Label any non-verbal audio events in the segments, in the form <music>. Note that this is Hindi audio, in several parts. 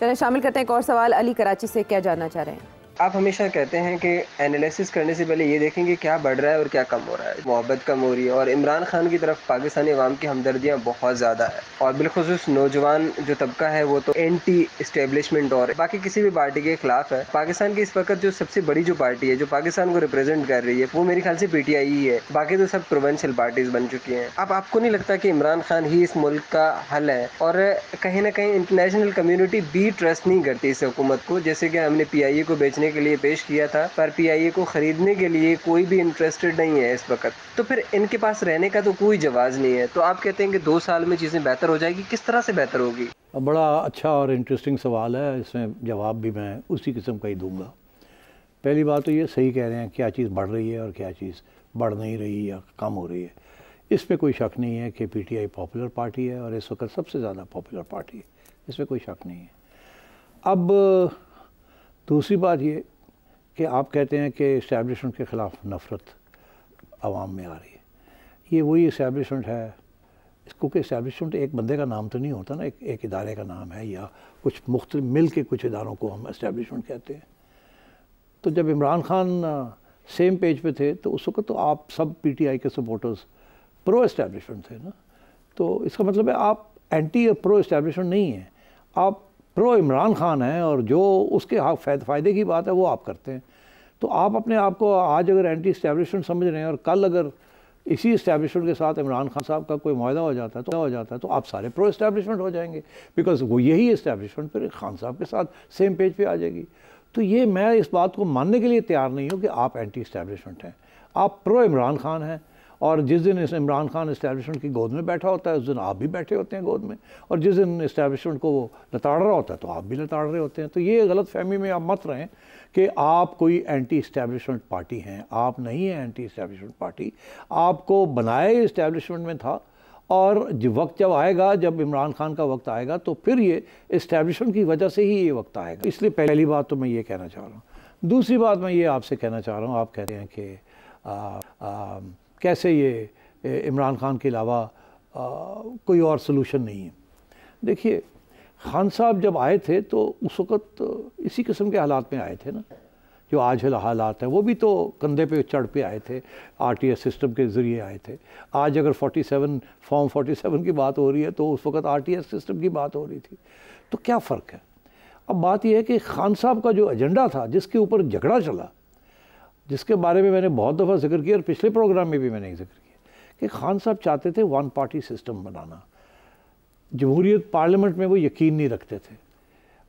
चलें शामिल करते हैं एक और सवाल अली कराची से क्या जानना चाह रहे हैं आप हमेशा कहते हैं कि एनालिसिस करने से पहले ये देखेंगे क्या बढ़ रहा है और क्या कम हो रहा है मोहब्बत कम हो रही है और इमरान खान की तरफ पाकिस्तानी अवाम की हमदर्दियाँ बहुत ज़्यादा है और बिलखसूस नौजवान जो तबका है वो तो एंटी इस्टेब्लिशमेंट और बाकी किसी भी पार्टी के खिलाफ है पाकिस्तान की इस वक्त जो सबसे बड़ी जो पार्टी है जो पाकिस्तान को रिप्रेजेंट कर रही है वो मेरे ख्याल से पी टी आई ही है बाकी तो सब प्रोवेंशियल पार्टीज बन चुकी हैं अब आपको नहीं लगता कि इमरान खान ही इस मुल्क का हल है और कहीं ना कहीं इंटरनेशनल कम्यूनिटी भी ट्रस्ट नहीं करती इस हुकूमत को जैसे कि हमने पी आई ए को बेचने के लिए पेश किया था पर पीआईए को खरीदने के लिए कोई भी इंटरेस्टेड नहीं है इस वक्त तो फिर इनके पास रहने का तो कोई जवाब नहीं है तो आप कहते हैं कि दो साल में चीज़ें बेहतर हो जाएगी किस तरह से बेहतर होगी बड़ा अच्छा और इंटरेस्टिंग सवाल है इसमें जवाब भी मैं उसी किस्म का ही दूंगा पहली बात तो ये सही कह रहे हैं क्या चीज़ बढ़ रही है और क्या चीज़ बढ़ नहीं रही या कम हो रही है इस पर कोई शक नहीं है कि पीटीआई पॉपुलर पार्टी है और इस वक्त सबसे ज़्यादा पॉपुलर पार्टी है इसमें कोई शक नहीं है अब दूसरी बात ये कि आप कहते हैं कि इस्टेबलिशमेंट के ख़िलाफ़ नफ़रत आवाम में आ रही है ये वही इस्टेबलिशमेंट है इसको कि इस्टेबलिशमेंट एक बंदे का नाम तो नहीं होता ना एक एक इदारे का नाम है या कुछ मुख्त मिल के कुछ इदारों को हम इस्टेबलिशमेंट कहते हैं तो जब इमरान खान सेम पेज पे थे तो उस वक्त तो आप सब पीटीआई के सपोर्टर्स प्रो इस्टेबलिशमेंट थे ना तो इसका मतलब है आप एंटी या प्रो इस्टेबलिशमेंट नहीं हैं आप प्रो इमरान खान हैं और जो उसके हाँ फ़ायदे की बात है वो आप करते हैं तो आप अपने आप को आज अगर एंटी इस्टेबलिशमेंट समझ रहे हैं और कल अगर इसी इस्टेबलिशमेंट के साथ इमरान खान साहब का कोई माहा हो जाता है तो हो जाता है तो आप सारे प्रो इस्टेबलिशमेंट हो जाएंगे बिकॉज वो यही इस्टेबलिशमेंट फिर खान साहब के साथ सेम पेज पर आ जाएगी तो ये मैं इस बात को मानने के लिए तैयार नहीं हूँ कि आप एंटी इस्टेबलिशमेंट हैं आप प्रो इमरान खान हैं और जिस दिन इस इमरान खान इस्टेबलिशमेंट की गोद में बैठा होता है उस दिन आप भी बैठे होते हैं गोद में और जिस दिन इस्टेबलिशमेंट को लताड़ रहा होता है तो आप भी लताड़ रहे होते हैं तो ये गलत फहमी में आप मत रहें कि आप कोई एंटी इस्टेबलिशमेंट पार्टी हैं आप नहीं हैं एंटी इस्टेबलिशमेंट पार्टी आपको बनाए इस्टेबलिशमेंट में था और जब वक्त जब आएगा जब इमरान खान का वक्त आएगा तो फिर ये इस्टेबलिशमेंट की वजह से ही ये वक्त आएगा इसलिए पहली बात तो मैं ये कहना चाह रहा हूँ दूसरी बात मैं ये आपसे कहना चाह रहा हूँ आप कह रहे हैं कि कैसे ये इमरान खान के अलावा कोई और सलूशन नहीं है देखिए खान साहब जब आए थे तो उस वक़्त इसी किस्म के हालात में आए थे ना जो आज हालात हैं वो भी तो कंधे पे चढ़ पे आए थे आरटीएस सिस्टम के ज़रिए आए थे आज अगर 47 फॉर्म 47 की बात हो रही है तो उस वक़्त आरटीएस सिस्टम की बात हो रही थी तो क्या फ़र्क है अब बात यह है कि खान साहब का जो एजेंडा था जिसके ऊपर झगड़ा चला जिसके बारे में मैंने बहुत दफ़ा जिक्र किया और पिछले प्रोग्राम में भी मैंने जिक्र किया कि खान साहब चाहते थे वन पार्टी सिस्टम बनाना जमहूरीत पार्लियामेंट में वो यकीन नहीं रखते थे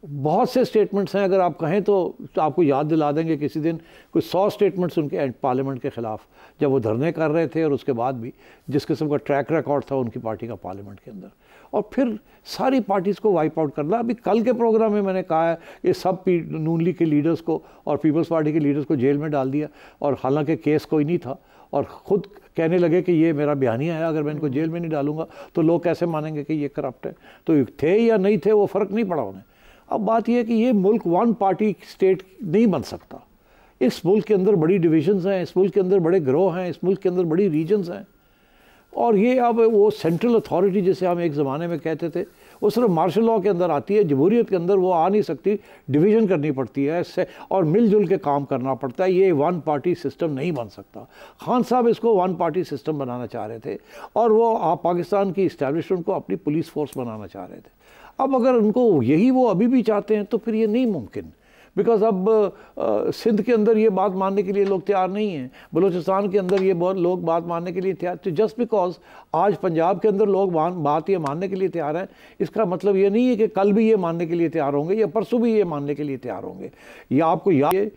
बहुत से स्टेटमेंट्स हैं अगर आप कहें तो, तो आपको याद दिला देंगे किसी दिन कुछ सौ स्टेटमेंट्स उनके पार्लियामेंट के ख़िलाफ़ जब वो धरने कर रहे थे और उसके बाद भी जिस किस्म का ट्रैक रिकॉर्ड था उनकी पार्टी का पार्लियामेंट के अंदर और फिर सारी पार्टीज़ को वाइप आउट करना अभी कल के प्रोग्राम में मैंने कहा है कि सब नून लीग के लीडर्स को और पीपल्स पार्टी के लीडर्स को जेल में डाल दिया और हालांकि केस कोई नहीं था और ख़ुद कहने लगे कि ये मेरा बयानिया है अगर मैं इनको जेल में नहीं डालूंगा तो लोग कैसे मानेंगे कि ये करप्ट है तो थे या नहीं थे वो फ़र्क नहीं पड़ा उन्हें अब बात यह है कि ये मुल्क वन पार्टी स्टेट नहीं बन सकता इस मुल्क के अंदर बड़ी डिविजन्स हैं इस मुल्क के अंदर बड़े ग्रोह हैं इस मुल्क के अंदर बड़ी रीजन्स हैं और ये अब वो सेंट्रल अथॉरिटी जिसे हम एक ज़माने में कहते थे वो सिर्फ मार्शल लॉ के अंदर आती है जमहूरीत के अंदर वो आ नहीं सकती डिवीजन करनी पड़ती है इससे और मिलजुल के काम करना पड़ता है ये वन पार्टी सिस्टम नहीं बन सकता खान साहब इसको वन पार्टी सिस्टम बनाना चाह रहे थे और वो आप पाकिस्तान की इस्टेब्लिशमेंट को अपनी पुलिस फोर्स बनाना चाह रहे थे अब अगर उनको यही वो अभी भी चाहते हैं तो फिर ये नहीं मुमकिन बिकॉज अब सिंध के अंदर ये बात मानने के लिए लोग तैयार नहीं हैं बलूचिस्तान के अंदर ये बहुत लोग बात मानने के लिए तैयार तो जस्ट बिकॉज आज पंजाब के अंदर लोग मान बात ये मानने के लिए तैयार हैं इसका मतलब ये नहीं है कि कल भी ये मानने के लिए तैयार होंगे या परसों भी ये मानने के लिए तैयार होंगे या आपको याद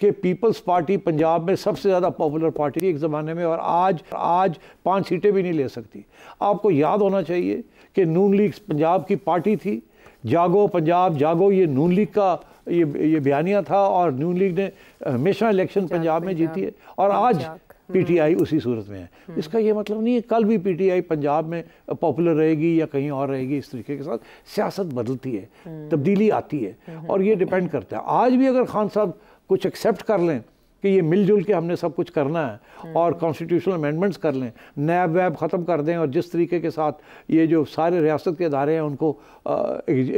कि पीपल्स पार्टी पंजाब में सबसे ज़्यादा पॉपुलर पार्टी थी एक ज़माने में और आज आज पांच सीटें भी नहीं ले सकती आपको याद होना चाहिए कि नून लीग पंजाब की पार्टी थी जागो पंजाब जागो ये नून लीग का ये ये बयानिया था और नून लीग ने हमेशा इलेक्शन पंजाब में जीती है और आज हम्म। पीटीआई उसी सूरत में है हम्म। इसका ये मतलब नहीं है कल भी पीटीआई पंजाब में पॉपुलर रहेगी या कहीं और रहेगी इस तरीके के साथ सियासत बदलती है हम्म। तब्दीली आती है और ये डिपेंड करता है आज भी अगर खान साहब कुछ एक्सेप्ट कर लें कि ये मिलजुल के हमने सब कुछ करना है और कॉन्स्टिट्यूशनल अमेंडमेंट्स कर लें नैब वैब ख़त्म कर दें और जिस तरीके के साथ ये जो सारे रियासत के इदारे हैं उनको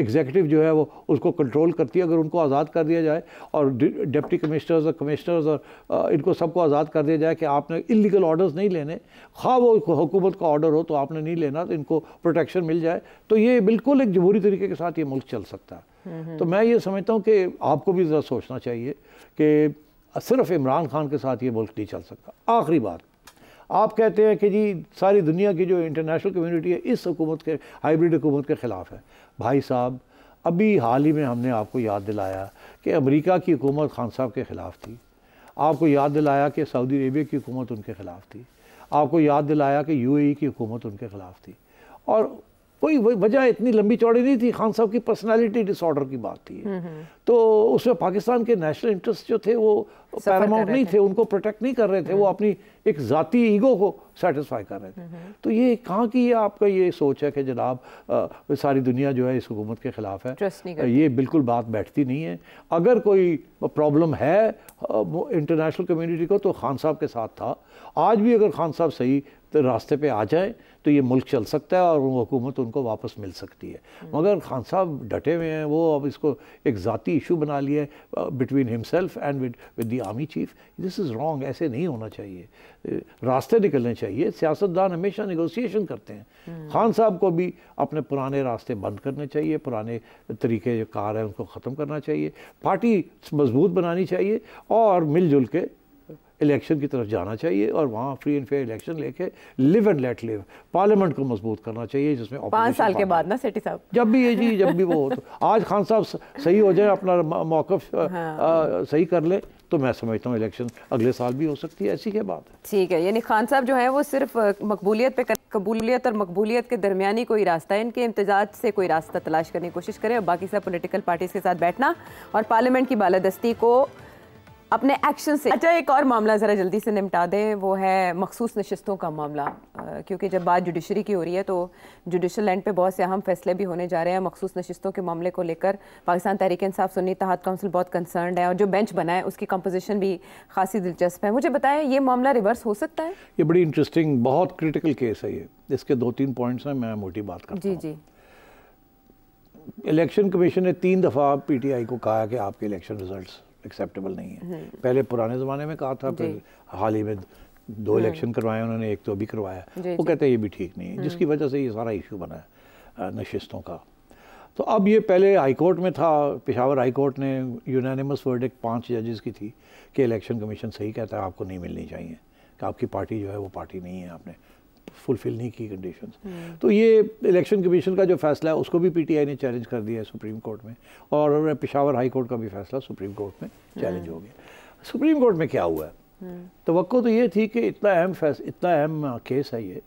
एग्जेक्टिव जो है वो उसको कंट्रोल करती है अगर उनको आज़ाद कर दिया जाए और डिप्टी कमिश्नर्स और कमिश्नर्स और इनको सबको आज़ाद कर दिया जाए कि आपने इलीगल ऑर्डर्स नहीं लेने खा हाँ वो हुकूमत का ऑर्डर हो तो आपने नहीं लेना तो इनको प्रोटेक्शन मिल जाए तो ये बिल्कुल एक जमहूरी तरीके के साथ ये मुल्क चल सकता है तो मैं ये समझता हूँ कि आपको भी ज़रा सोचना चाहिए कि सिर्फ इमरान खान के साथ ये मुल्क नहीं चल सकता आखिरी बात आप कहते हैं कि जी सारी दुनिया की जो इंटरनेशनल कम्यूनिटी है इस हुकूमत के हाइब्रिड हुकूमत के ख़िलाफ़ है भाई साहब अभी हाल ही में हमने आपको याद दिलाया कि अमेरिका की हुकूमत खान साहब के ख़िलाफ़ थी आपको याद दिलाया कि सऊदी अरेबिया की हुकूमत उनके ख़िलाफ़ थी आपको याद दिलाया कि यूएई की हुकूमत उनके ख़िलाफ़ थी और कोई वजह इतनी लंबी चौड़ी नहीं थी खान साहब की पर्सनालिटी डिसऑर्डर की बात थी हम्म, हम्म। तो उसमें पाकिस्तान के नेशनल इंटरेस्ट जो थे वो पैरामाउंट नहीं थे उनको प्रोटेक्ट नहीं कर रहे थे वो हम्म। अपनी एक ज़ाती ईगो को सेटिस्फाई कर रहे थे तो ये कहाँ की ये आपका ये सोच है कि जनाब सारी दुनिया जो है इस हुकूमत के ख़िलाफ़ है ये बिल्कुल बात बैठती नहीं है अगर कोई प्रॉब्लम है इंटरनेशनल कम्यूनिटी को तो खान साहब के साथ था आज भी अगर खान साहब सही तो रास्ते पे आ जाए तो ये मुल्क चल सकता है और वो हुकूमत उनको वापस मिल सकती है हम्म। मगर खान साहब डटे हुए हैं वो अब इसको एक ज़ाती इशू बना लिया है between himself and with with the army chief this is wrong ऐसे नहीं होना चाहिए रास्ते निकलने चाहिए सियासतदान हमेशा निगोसिएशन करते हैं हम्म। खान साहब को भी अपने पुराने रास्ते बंद करने चाहिए पुराने तरीके जो कार हैं उनको ख़त्म करना चाहिए पार्टी मजबूत बनानी चाहिए और मिलजुल के इलेक्शन की तरफ जाना चाहिए और वहाँ फ्री एंड फेयर इलेक्शन लेके live and let live parliament को मजबूत करना चाहिए जिसमें पाँच साल के बाद ना सेठी साहब जब भी ये जी जब भी वो हो तो आज खान साहब सही हो जाए अपना मौकफ हाँ। सही कर ले तो मैं समझता हूँ इलेक्शन अगले साल भी हो सकती है ऐसी क्या बात है ठीक है यानी खान साहब जो है वो सिर्फ मकबूलियत पे कबूलियत और मकबूलियत के दरमियानी कोई रास्ता है इनके इम्तजाज से कोई रास्ता तलाश करने की कोशिश करें और बाकी सब पोलिटिकल पार्टीज़ के साथ बैठना और पार्लियामेंट की बालादस्ती को अपने एक्शन से अच्छा एक और मामला ज़रा जल्दी से निपटा दें वो है मखसूस नशस्तों का मामला क्योंकि जब बात जुडिशरी की हो रही है तो जुडिशल एंड पे बहुत से अहम फैसले भी होने जा रहे हैं मखसूस नशस्तों के मामले को लेकर पाकिस्तान तहरीक इंसाफ सुन्नी तहत काउंसिल बहुत कंसर्न है और जो बेंच बना है उसकी कंपोजिशन भी खासी दिलचस्प है मुझे बताएं ये मामला रिवर्स हो सकता है ये बड़ी इंटरेस्टिंग बहुत क्रिटिकल केस है ये इसके दो तीन पॉइंट्स हैं मैं मोटी बात कर जी जी इलेक्शन कमीशन ने तीन दफ़ा आई को कहा कि आपके इलेक्शन रिजल्ट एक्सेप्टेबल नहीं है हम्म। पहले पुराने ज़माने में कहा था फिर हाल ही में दो इलेक्शन हम्म। करवाए उन्होंने एक तो अभी करवाया वो कहते हैं ये भी ठीक नहीं है हम्म। जिसकी वजह से ये सारा इशू बना है नशस्तों का तो अब ये पहले हाई कोर्ट में था पिशावर हाई कोर्ट ने यूनानिमस वर्ड एक पाँच जजेस की थी कि इलेक्शन कमीशन सही कहता है आपको नहीं मिलनी चाहिए कि आपकी पार्टी जो है वो पार्टी नहीं है आपने फुलफिल नहीं की कंडीशन hmm. तो ये इलेक्शन कमीशन का जो फैसला है उसको भी पीटीआई ने चैलेंज कर दिया है सुप्रीम कोर्ट में और पिशावर हाई कोर्ट का भी फैसला सुप्रीम कोर्ट में चैलेंज hmm. हो गया सुप्रीम कोर्ट में क्या हुआ है तो तो ये थी कि इतना अहम फैस इतना अहम केस है ये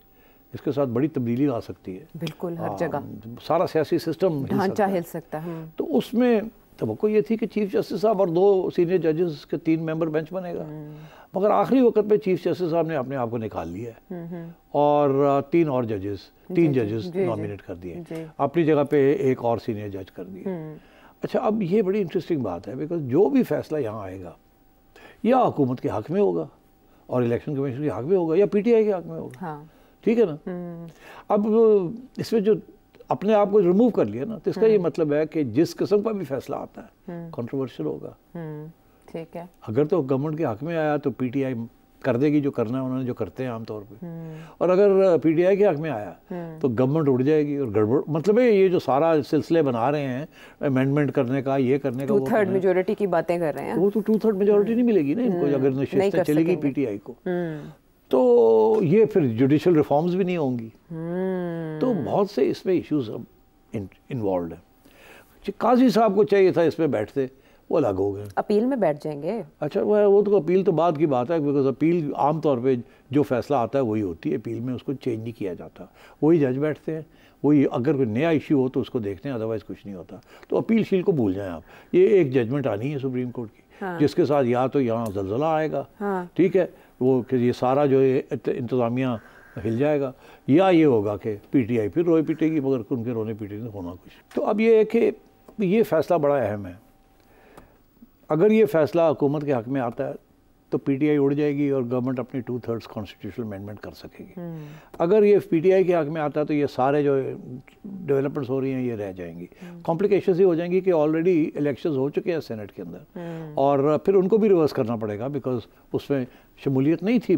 इसके साथ बड़ी तब्दीली आ सकती है बिल्कुल हर जगह सारा सियासी सिस्टम ढांचा हिल सकता है हम्म। तो उसमें तो ये थी कि चीफ जस्टिस साहब और दो सीनियर जजेस के तीन मेंबर बेंच बनेगा मगर आखिरी वक्त पे चीफ जस्टिस साहब ने अपने आप को निकाल लिया है हम्म, हम्म। और तीन और जजेस तीन जजेस नॉमिनेट कर दिए अपनी जगह पे एक और सीनियर जज कर दिए हम्म। अच्छा अब ये बड़ी इंटरेस्टिंग बात है बिकॉज जो भी फैसला यहाँ आएगा या हुकूमत के हक में होगा और इलेक्शन कमीशन के हक में होगा या पी के हक में होगा हाँ। ठीक है ना अब इसमें जो अपने आप को रिमूव कर लिया ना तो इसका ये मतलब है कि जिस किस्म का भी फैसला आता है कंट्रोवर्शियल होगा ठीक है अगर तो गवर्नमेंट के हक में आया तो पीटीआई कर देगी जो करना है उन्होंने जो करते हैं आमतौर पे हम्म। और अगर पीटीआई के हक में आया हम्म। तो गवर्नमेंट उड़ जाएगी और गड़बड़ मतलब ये जो सारा सिलसिले बना रहे हैं अमेंडमेंट करने का ये करने का टू थर्ड मेजोरिटी की बातें कर रहे हैं वो तो टू थर्ड मेजोरिटी नहीं मिलेगी ना इनको हम्म। अगर नशस्तें चलेगी पीटीआई को तो ये फिर जुडिशल रिफॉर्म्स भी नहीं होंगी तो बहुत से इसमें इशूज अब इन्वॉल्व हैं काजी साहब को चाहिए था इसमें बैठते वो अलग हो गए अपील में बैठ जाएंगे अच्छा वह वो तो अपील तो बाद की बात है बिकॉज अपील आम तौर पे जो फैसला आता है वही होती है अपील में उसको चेंज नहीं किया जाता वही जज बैठते हैं वही अगर कोई नया इश्यू हो तो उसको देखते हैं अदरवाइज़ कुछ नहीं होता तो अपील शील को भूल जाएं आप ये एक जजमेंट आनी है सुप्रीम कोर्ट की हाँ। जिसके साथ या तो यहाँ जलजला आएगा हाँ। ठीक है वो ये सारा जो इंतज़ामिया हिल जाएगा या ये होगा कि आई फिर रोए पीटेगी मगर उनके रोने पीटेगी तो होना कुछ तो अब ये है कि ये फैसला बड़ा अहम है अगर ये फैसला हुकूमत के हक में आता है तो पीटीआई उड़ जाएगी और गवर्नमेंट अपनी टू थर्ड्स कॉन्स्टिट्यूशन अमेंडमेंट कर सकेगी हम्म। अगर ये पीटीआई के हक में आता है तो ये सारे जो डेवलपमेंट्स हो रही हैं ये रह जाएंगी कॉम्प्लिकेशन हम्म। ये हो जाएंगी कि ऑलरेडी इलेक्शंस हो चुके हैं सेनेट के अंदर हम्म। और फिर उनको भी रिवर्स करना पड़ेगा बिकॉज उसमें शमूलियत नहीं थी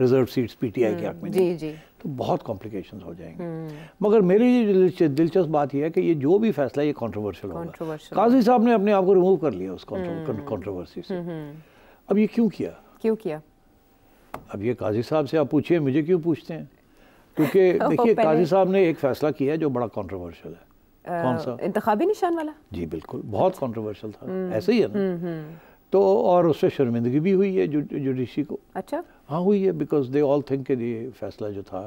रिजर्व सीट्स पी के हक में जी जी तो बहुत कॉम्प्लिकेशन हो जाएंगे हम्म। मगर मेरी दिलचस्प बात यह है कि ये जो भी फैसला ये कॉन्ट्रोवर्शियल होगा काजी साहब ने अपने आप को रिमूव कर लिया उस कॉन्ट्रोवर्सी हम्म। से हम्म, अब ये क्यों किया क्यों किया अब ये काजी साहब से आप पूछिए मुझे क्यों पूछते हैं क्योंकि <laughs> देखिए काजी साहब ने एक फैसला किया जो बड़ा कॉन्ट्रोवर्शियल है कौन सा इंतबी निशान वाला जी बिल्कुल बहुत कॉन्ट्रोवर्शियल था ऐसे ही है ना तो और उससे शर्मिंदगी भी हुई है जुडिशी को अच्छा हाँ हुई है बिकॉज दे ऑल थिंक के ये फैसला जो था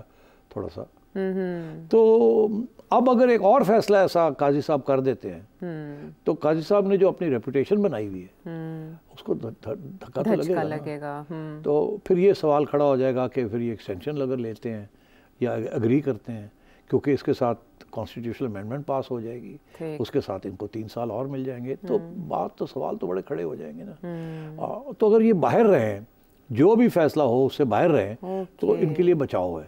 थोड़ा सा तो अब अगर एक और फैसला ऐसा काजी साहब कर देते हैं हम्म। तो काजी साहब ने जो अपनी रेपुटेशन बनाई हुई है हम्म। उसको धक्का तो लगेगा, लगेगा हम्म। तो फिर ये सवाल खड़ा हो जाएगा कि फिर ये एक्सटेंशन अगर लेते हैं या अग्री करते हैं क्योंकि इसके साथ कॉन्स्टिट्यूशनल अमेंडमेंट पास हो जाएगी उसके साथ इनको तीन साल और मिल जाएंगे तो बात तो सवाल तो बड़े खड़े हो जाएंगे ना तो अगर ये बाहर रहें जो भी फैसला हो उससे बाहर रहे okay. तो इनके लिए बचाव है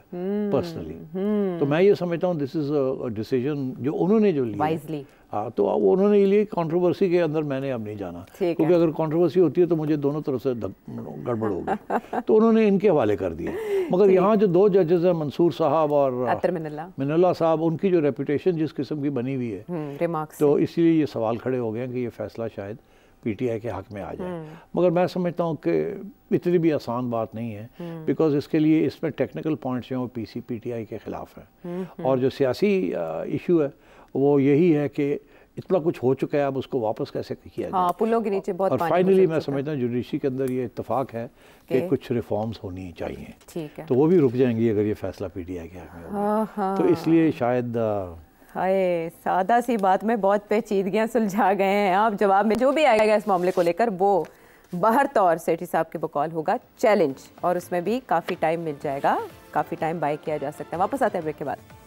पर्सनली hmm. hmm. तो मैं ये समझता हूँ दिस इज डिसीजन जो उन्होंने जो लिया हाँ तो अब उन्होंने लिए कंट्रोवर्सी के अंदर मैंने अब नहीं जाना क्योंकि अगर कंट्रोवर्सी होती है तो मुझे दोनों तरफ से गड़बड़ होगी <laughs> तो उन्होंने इनके हवाले कर दिए मगर यहाँ जो दो जजेस हैं मंसूर साहब और मिनल्ला साहब उनकी जो रेपुटेशन जिस किस्म की बनी हुई है हम्म, तो इसलिए ये सवाल खड़े हो गए कि ये फैसला शायद पीटीआई के हक में आ जाए हम्म। मगर मैं समझता हूँ कि इतनी भी आसान बात नहीं है बिकॉज हम्म। इसके लिए इसमें टेक्निकल पॉइंट्स हैं वो P C P T I के ख़िलाफ़ हैं हम्म, और जो सियासी इशू है वो यही है कि इतना कुछ हो चुका है अब उसको वापस कैसे किया जाए हाँ, पुलों के नीचे बहुत और फाइनली मैं समझता हूँ जुडिशी के अंदर ये इतफाक है कि कुछ रिफॉर्म्स होनी चाहिए तो वो भी रुक जाएंगी अगर ये फैसला पीटीआई के हक में हाँ, हाँ। तो इसलिए शायद हाय सादा सी बात में बहुत पेचीदगियाँ सुलझा गए हैं आप जवाब में जो भी आएगा इस मामले को लेकर वो बाहर तौर सेठी साहब के बकौल होगा चैलेंज और उसमें भी काफ़ी टाइम मिल जाएगा काफ़ी टाइम बाय किया जा सकता है वापस आते हैं ब्रेक के बाद